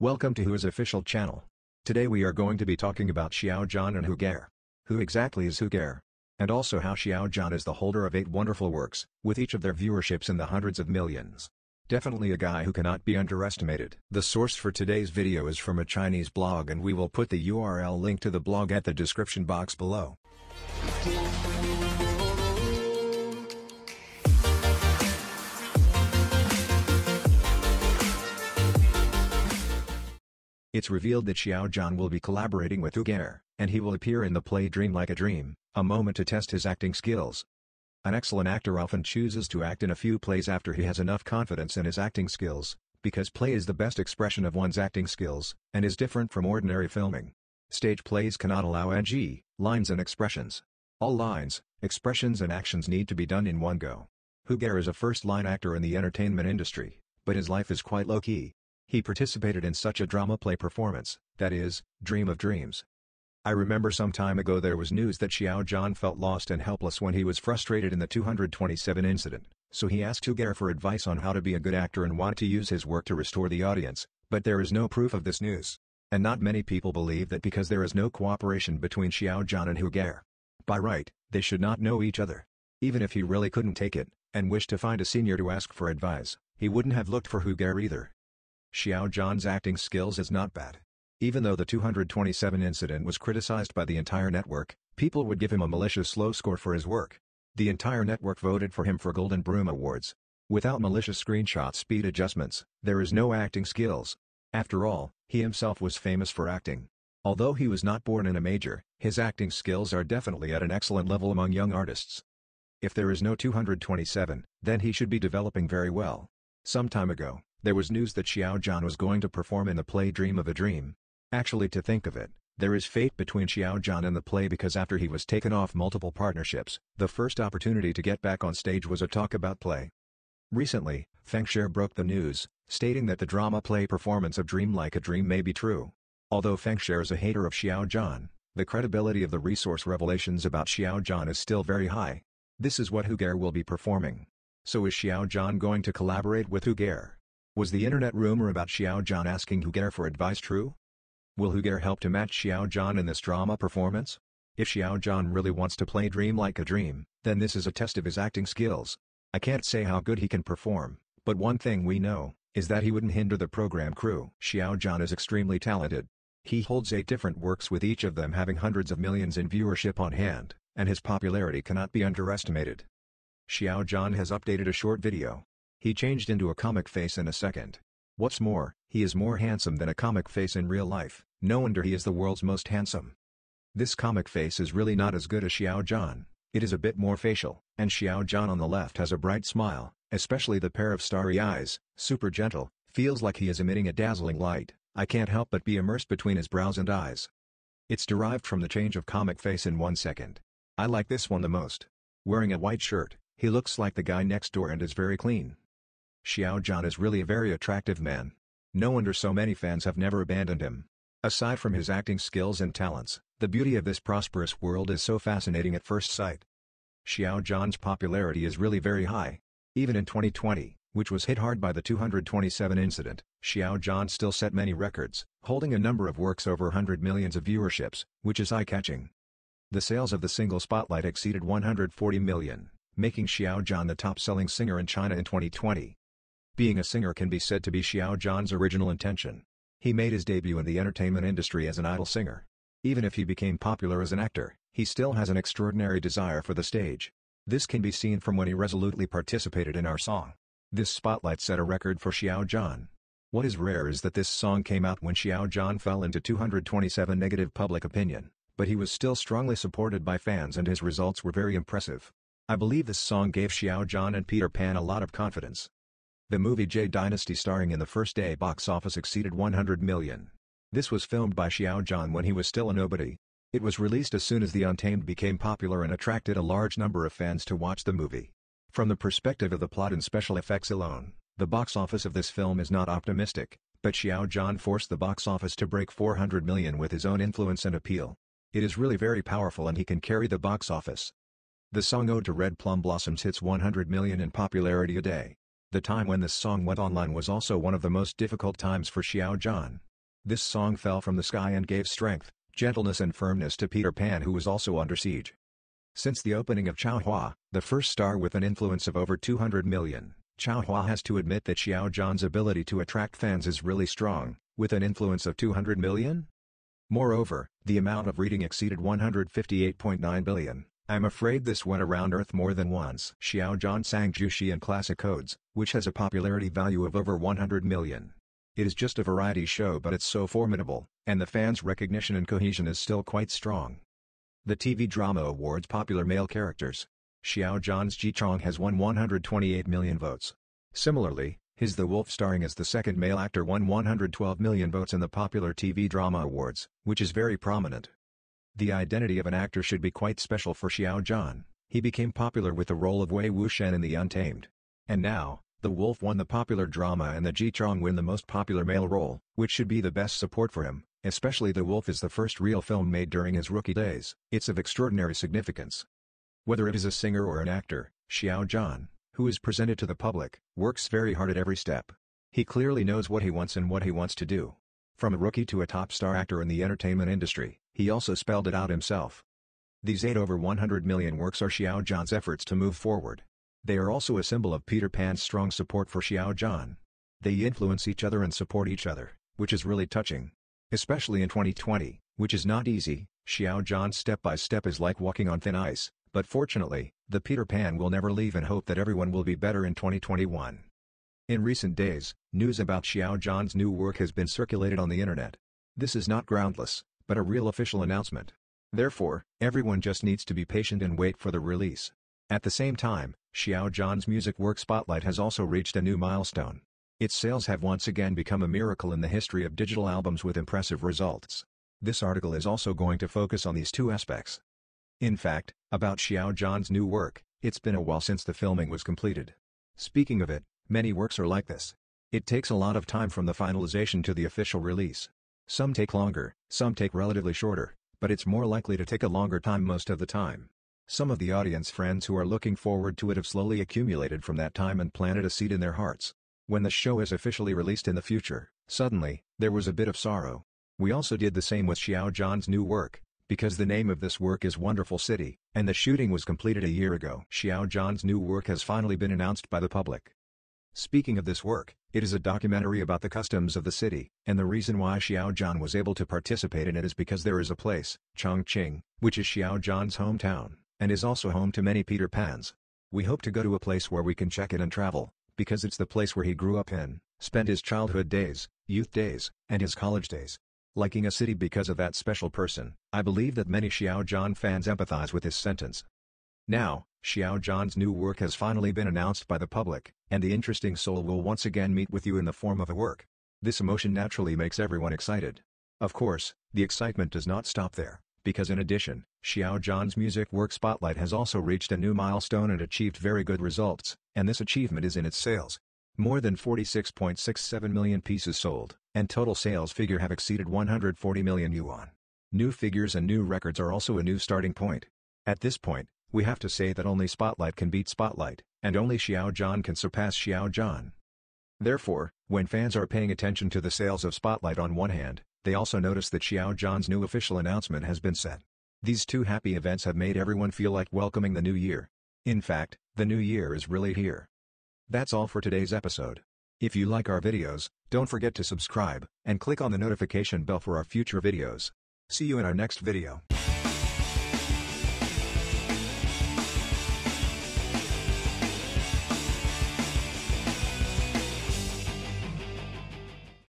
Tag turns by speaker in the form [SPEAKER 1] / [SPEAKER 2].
[SPEAKER 1] Welcome to Hu's official channel. Today we are going to be talking about Xiaojian and Huger. Who exactly is Huger? And also how Xiaojian is the holder of eight wonderful works, with each of their viewerships in the hundreds of millions. Definitely a guy who cannot be underestimated. The source for today's video is from a Chinese blog and we will put the URL link to the blog at the description box below. It's revealed that Xiao Zhan will be collaborating with Ugair, and he will appear in the play Dream Like a Dream, a moment to test his acting skills. An excellent actor often chooses to act in a few plays after he has enough confidence in his acting skills, because play is the best expression of one's acting skills, and is different from ordinary filming. Stage plays cannot allow ng, lines and expressions. All lines, expressions and actions need to be done in one go. Huger is a first-line actor in the entertainment industry, but his life is quite low-key, he participated in such a drama play performance, that is, Dream of Dreams. I remember some time ago there was news that Xiao Jian felt lost and helpless when he was frustrated in the 227 incident, so he asked Huger for advice on how to be a good actor and want to use his work to restore the audience, but there is no proof of this news. And not many people believe that because there is no cooperation between Xiao Jian and Huger. By right, they should not know each other. Even if he really couldn't take it, and wished to find a senior to ask for advice, he wouldn't have looked for Huger either. Xiao Zhan's acting skills is not bad. Even though the 227 incident was criticized by the entire network, people would give him a malicious low score for his work. The entire network voted for him for Golden Broom Awards. Without malicious screenshot speed adjustments, there is no acting skills. After all, he himself was famous for acting. Although he was not born in a major, his acting skills are definitely at an excellent level among young artists. If there is no 227, then he should be developing very well. Some time ago, there was news that Xiao Zhan was going to perform in the play Dream of a Dream. Actually to think of it, there is fate between Xiao Zhan and the play because after he was taken off multiple partnerships, the first opportunity to get back on stage was a talk about play. Recently, Feng Xie broke the news, stating that the drama play performance of Dream Like a Dream may be true. Although Feng Xie is a hater of Xiao Zhan, the credibility of the resource revelations about Xiao Zhan is still very high. This is what Huger will be performing. So is Xiao Zhan going to collaborate with Huger? Was the internet rumor about Xiao Jian asking Huger for advice true? Will Huger help to match Xiao Jian in this drama performance? If Xiao Jian really wants to play Dream Like a Dream, then this is a test of his acting skills. I can't say how good he can perform, but one thing we know, is that he wouldn't hinder the program crew. Xiao Jian is extremely talented. He holds eight different works with each of them having hundreds of millions in viewership on hand, and his popularity cannot be underestimated. Xiao Jian has updated a short video, he changed into a comic face in a second. What's more, he is more handsome than a comic face in real life, no wonder he is the world's most handsome. This comic face is really not as good as Xiao Zhan, it is a bit more facial, and Xiao Zhan on the left has a bright smile, especially the pair of starry eyes, super gentle, feels like he is emitting a dazzling light, I can't help but be immersed between his brows and eyes. It's derived from the change of comic face in one second. I like this one the most. Wearing a white shirt, he looks like the guy next door and is very clean. Xiao John is really a very attractive man. No wonder so many fans have never abandoned him. Aside from his acting skills and talents, the beauty of this prosperous world is so fascinating at first sight. Xiao John's popularity is really very high. Even in 2020, which was hit hard by the 227 incident, Xiao John still set many records, holding a number of works over 100 millions of viewerships, which is eye-catching. The sales of the single Spotlight exceeded 140 million, making Xiao John the top-selling singer in China in 2020, being a singer can be said to be Xiao Zhan's original intention. He made his debut in the entertainment industry as an idol singer. Even if he became popular as an actor, he still has an extraordinary desire for the stage. This can be seen from when he resolutely participated in our song. This spotlight set a record for Xiao Zhan. What is rare is that this song came out when Xiao Zhan fell into 227 negative public opinion, but he was still strongly supported by fans and his results were very impressive. I believe this song gave Xiao Zhan and Peter Pan a lot of confidence. The movie J Dynasty starring in the first day box office exceeded 100 million. This was filmed by Xiao Zhan when he was still a nobody. It was released as soon as The Untamed became popular and attracted a large number of fans to watch the movie. From the perspective of the plot and special effects alone, the box office of this film is not optimistic, but Xiao Zhan forced the box office to break 400 million with his own influence and appeal. It is really very powerful and he can carry the box office. The song Ode to Red Plum Blossoms hits 100 million in popularity a day. The time when this song went online was also one of the most difficult times for Xiao Zhan. This song fell from the sky and gave strength, gentleness and firmness to Peter Pan who was also under siege. Since the opening of Chao Hua, the first star with an influence of over 200 million, Chao Hua has to admit that Xiao Zhan's ability to attract fans is really strong, with an influence of 200 million? Moreover, the amount of reading exceeded 158.9 billion. I'm afraid this went around earth more than once. Xiaojian sang and Classic Codes, which has a popularity value of over 100 million. It is just a variety show but it's so formidable, and the fans' recognition and cohesion is still quite strong. The TV drama awards popular male characters. Xiaojian's Ji Chong has won 128 million votes. Similarly, his The Wolf starring as the second male actor won 112 million votes in the popular TV drama awards, which is very prominent. The identity of an actor should be quite special for Xiao Zhan, he became popular with the role of Wei Wuxian in The Untamed. And now, The Wolf won the popular drama and the Ji Chong win the most popular male role, which should be the best support for him, especially The Wolf is the first real film made during his rookie days, it's of extraordinary significance. Whether it is a singer or an actor, Xiao Zhan, who is presented to the public, works very hard at every step. He clearly knows what he wants and what he wants to do. From a rookie to a top star actor in the entertainment industry, he also spelled it out himself. These eight over 100 million works are Xiaojian's efforts to move forward. They are also a symbol of Peter Pan's strong support for Xiaojian. They influence each other and support each other, which is really touching. Especially in 2020, which is not easy, Xiaojian's step by step is like walking on thin ice, but fortunately, the Peter Pan will never leave and hope that everyone will be better in 2021. In recent days, news about Xiaojian's new work has been circulated on the internet. This is not groundless, but a real official announcement. Therefore, everyone just needs to be patient and wait for the release. At the same time, Xiao John's music work Spotlight has also reached a new milestone. Its sales have once again become a miracle in the history of digital albums with impressive results. This article is also going to focus on these two aspects. In fact, about Xiao John's new work, it's been a while since the filming was completed. Speaking of it, many works are like this. It takes a lot of time from the finalization to the official release. Some take longer, some take relatively shorter, but it's more likely to take a longer time most of the time. Some of the audience friends who are looking forward to it have slowly accumulated from that time and planted a seed in their hearts. When the show is officially released in the future, suddenly, there was a bit of sorrow. We also did the same with Xiao John's new work, because the name of this work is Wonderful City, and the shooting was completed a year ago. Xiao John's new work has finally been announced by the public. Speaking of this work, it is a documentary about the customs of the city, and the reason why Xiaojian was able to participate in it is because there is a place, Chongqing, which is Xiaojian's hometown, and is also home to many Peter Pans. We hope to go to a place where we can check it and travel, because it's the place where he grew up in, spent his childhood days, youth days, and his college days. Liking a city because of that special person, I believe that many Xiaojian fans empathize with this sentence. Now, Xiao John's new work has finally been announced by the public, and the interesting soul will once again meet with you in the form of a work. This emotion naturally makes everyone excited. Of course, the excitement does not stop there, because in addition, Xiao John's music work Spotlight has also reached a new milestone and achieved very good results, and this achievement is in its sales. More than 46.67 million pieces sold, and total sales figure have exceeded 140 million yuan. New figures and new records are also a new starting point. At this point, we have to say that only Spotlight can beat Spotlight, and only Xiaojian can surpass Xiaojian. Therefore, when fans are paying attention to the sales of Spotlight on one hand, they also notice that Xiaojian's new official announcement has been set. These two happy events have made everyone feel like welcoming the new year. In fact, the new year is really here. That's all for today's episode. If you like our videos, don't forget to subscribe, and click on the notification bell for our future videos. See you in our next video.